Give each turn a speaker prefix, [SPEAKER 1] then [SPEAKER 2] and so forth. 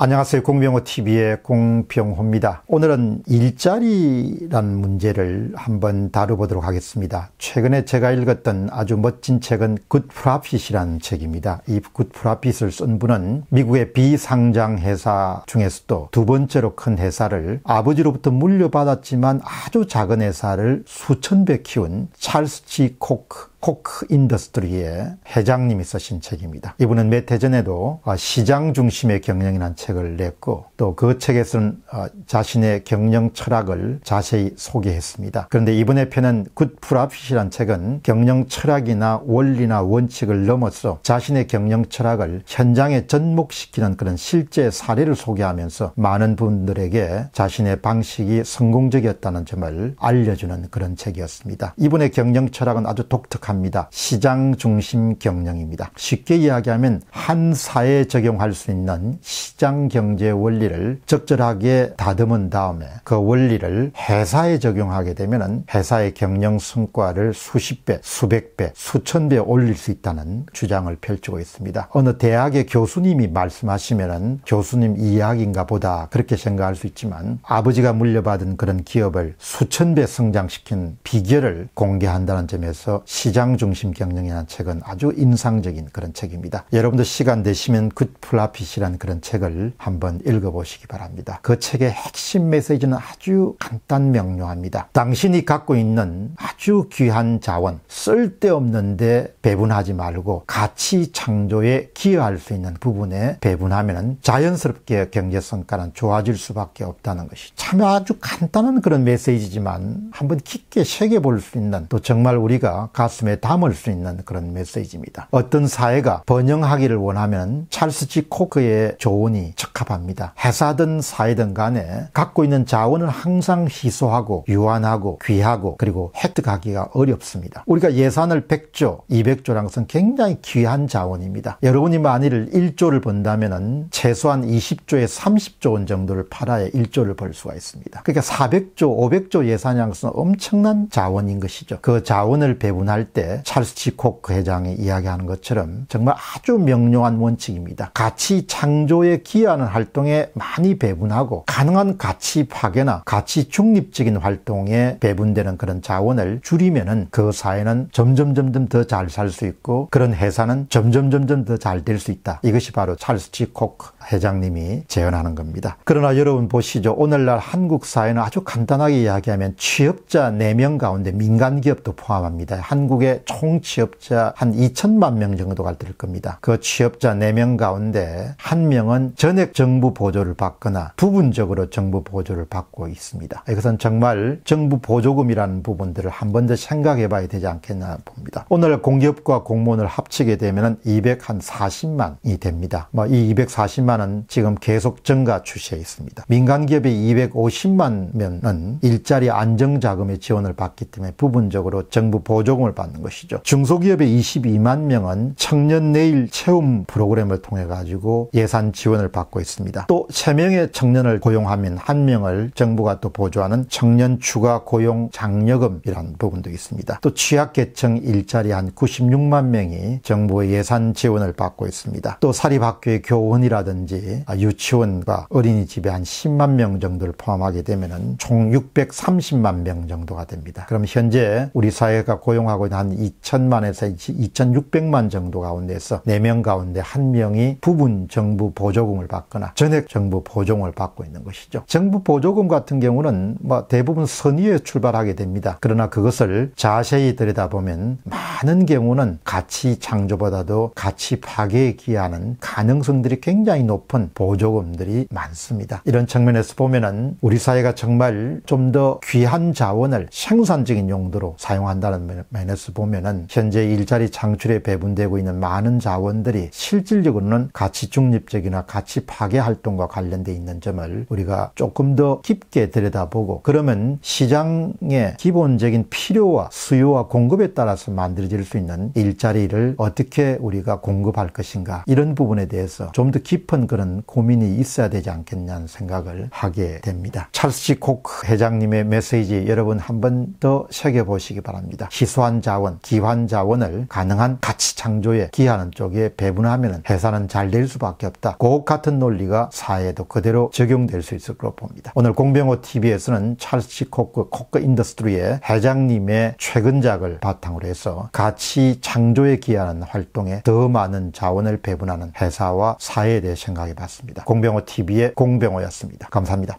[SPEAKER 1] 안녕하세요. 공병호TV의 공병호입니다. 오늘은 일자리란 문제를 한번 다뤄보도록 하겠습니다. 최근에 제가 읽었던 아주 멋진 책은 굿프라핏이라는 책입니다. 이 굿프라핏을 쓴 분은 미국의 비상장 회사 중에서도 두 번째로 큰 회사를 아버지로부터 물려받았지만 아주 작은 회사를 수천배 키운 찰스 치 코크 코크 인더스트리의 회장님이 쓰신 책입니다. 이분은 몇 해 전에도 어, 시장 중심의 경영이라는 책을 냈고 또 그 책에서는 어, 자신의 경영 철학을 자세히 소개했습니다. 그런데 이번에 펴낸 굿프라핏이란 책은 경영 철학이나 원리나 원칙을 넘어서 자신의 경영 철학을 현장에 접목시키는 그런 실제 사례를 소개하면서 많은 분들에게 자신의 방식이 성공적이었다는 점을 알려주는 그런 책이었습니다. 이분의 경영 철학은 아주 독특 합니다 시장 중심 경영입니다. 쉽게 이야기하면 한 사회에 적용할 수 있는 시장 경제 원리를 적절하게 다듬은 다음에 그 원리를 회사에 적용하게 되면 회사의 경영 성과를 수십 배, 수백 배, 수천 배 올릴 수 있다는 주장을 펼치고 있습니다. 어느 대학의 교수님이 말씀하시면은 교수님 이야기인가 보다 그렇게 생각할 수 있지만 아버지가 물려받은 그런 기업을 수천 배 성장시킨 비결을 공개한다는 점에서 시장 주장 중심 경영이라는 책은 아주 인상적인 그런 책입니다. 여러분도 시간 되시면 굿플라핏이라는 그런 책을 한번 읽어보시기 바랍니다. 그 책의 핵심 메시지는 아주 간단 명료합니다. 당신이 갖고 있는 아주 귀한 자원, 쓸데없는데 배분하지 말고 가치 창조에 기여할 수 있는 부분에 배분하면 자연스럽게 경제 성과는 좋아질 수밖에 없다는 것이 참 아주 간단한 그런 메시지지만 한번 깊게 새겨볼 수 있는 또 정말 우리가 가슴에 말씀에 담을 수 있는 그런 메시지입니다. 어떤 사회가 번영하기를 원하면 찰스 지 코크의 조언이 적합합니다. 회사든 사회든 간에 갖고 있는 자원을 항상 희소하고 유한하고 귀하고 그리고 획득하기가 어렵습니다. 우리가 예산을 100조, 200조라는 것은 굉장히 귀한 자원입니다. 여러분이 만일 1조를 번다면 최소한 20조에 30조 원 정도를 팔아야 1조를 벌 수가 있습니다. 그러니까 400조, 500조 예산이라는 것은 엄청난 자원인 것이죠. 그 자원을 배분할 때때 찰스 티코크 회장이 이야기하는 것처럼 정말 아주 명료한 원칙입니다. 가치 창조에 기여하는 활동에 많이 배분하고 가능한 가치 파괴나 가치 중립적인 활동에 배분되는 그런 자원을 줄이면그 사회는 점점 점점 더 잘 살 수 있고 그런 회사는 점점 점점 더 잘 될 수 있다. 이것이 바로 찰스 티코크 회장님이 재현하는 겁니다. 그러나 여러분 보시죠. 오늘날 한국 사회는 아주 간단하게 이야기하면 취업자 4명 가운데 민간 기업도 포함합니다. 한국의 전국에 총 취업자 한 2천만 명 정도가 될 겁니다. 그 취업자 4명 가운데 1명은 전액 정부 보조를 받거나 부분적으로 정부 보조를 받고 있습니다. 이것은 정말 정부 보조금이라는 부분들을 한 번 더 생각해 봐야 되지 않겠나 봅니다. 오늘 공기업과 공무원을 합치게 되면 240만이 됩니다. 뭐이 240만은 지금 계속 증가 추세에 있습니다. 민간기업이 250만 명은 일자리 안정자금의 지원을 받기 때문에 부분적으로 정부 보조금을 받는 있는 것이죠. 중소기업의 22만 명은 청년 내일 채움 프로그램을 통해 가지고 예산 지원을 받고 있습니다. 또 3명의 청년을 고용하면 1명을 정부가 또 보조하는 청년 추가 고용 장려금이라는 부분도 있습니다. 또 취약계층 일자리 한 96만 명이 정부의 예산 지원을 받고 있습니다. 또 사립학교의 교원이라든지 유치원과 어린이집에 한 10만 명 정도를 포함하게 되면 총 630만 명 정도가 됩니다. 그럼 현재 우리 사회가 고용하고 있는 한한 2천만에서 2,600만 정도 가운데서 4명 가운데 1명이 부분 정부 보조금을 받거나 전액 정부 보조금을 받고 있는 것이죠. 정부 보조금 같은 경우는 뭐 대부분 선의에 출발하게 됩니다. 그러나 그것을 자세히 들여다보면 많은 경우는 가치 창조보다도 가치 파괴에 기하는 가능성들이 굉장히 높은 보조금들이 많습니다. 이런 측면에서 보면은 우리 사회가 정말 좀 더 귀한 자원을 생산적인 용도로 사용한다는 면에서 뉴스 보면은 현재 일자리 창출에 배분되고 있는 많은 자원들이 실질적으로는 가치 중립적이나 가치 파괴 활동과 관련돼 있는 점을 우리가 조금 더 깊게 들여다보고 그러면 시장의 기본적인 필요와 수요와 공급에 따라서 만들어질 수 있는 일자리를 어떻게 우리가 공급할 것인가 이런 부분에 대해서 좀 더 깊은 그런 고민이 있어야 되지 않겠냐는 생각을 하게 됩니다. 찰스 코크 회장님의 메시지 여러분 한 번 더 새겨보시기 바랍니다. 희소한 자 자원, 기환 자원을 가능한 가치 창조에 기하는 쪽에 배분하면 회사는 잘 될 수밖에 없다. 그 같은 논리가 사회에도 그대로 적용될 수 있을 것으로 봅니다. 오늘 공병호 TV에서는 찰스 코크 코크 인더스트리의 회장님의 최근작을 바탕으로 해서 가치 창조에 기하는 활동에 더 많은 자원을 배분하는 회사와 사회에 대해 생각해 봤습니다. 공병호 TV의 공병호였습니다. 감사합니다.